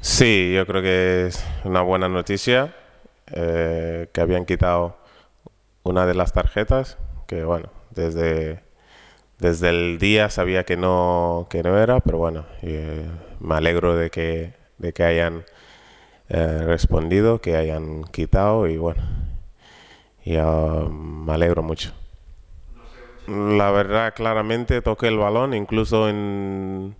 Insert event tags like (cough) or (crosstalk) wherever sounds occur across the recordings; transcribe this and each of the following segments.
Sí, yo creo que es una buena noticia eh, que habían quitado una de las tarjetas, que bueno, desde, desde el día sabía que no, que no era, pero bueno, eh, me alegro de que, de que hayan eh, respondido, que hayan quitado y bueno, y ah, me alegro mucho. La verdad, claramente toqué el balón, incluso en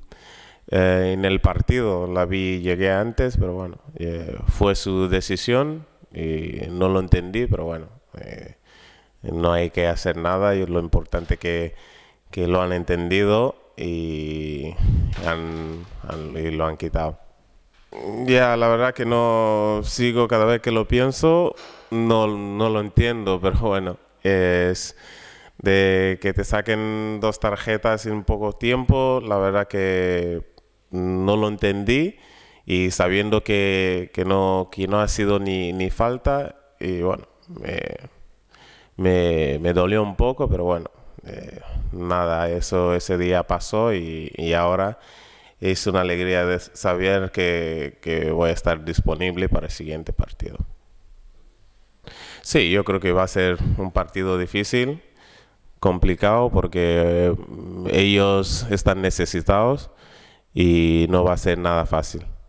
eh, en el partido la vi, llegué antes, pero bueno, eh, fue su decisión y no lo entendí, pero bueno, eh, no hay que hacer nada y lo importante que, que lo han entendido y, lo han quitado. Ya, la verdad que no sigo cada vez que lo pienso, no, no lo entiendo, (laughs) pero bueno, es de que te saquen dos tarjetas en poco tiempo, la verdad que no lo entendí y sabiendo que, no, ha sido ni, falta, y bueno, me, me, dolió un poco, pero bueno, eh, nada, eso ese día pasó y, ahora es una alegría de saber que voy a estar disponible para el siguiente partido. Sí, yo creo que va a ser un partido difícil, complicado, porque eh, ellos están necesitados y no va a ser nada fácil.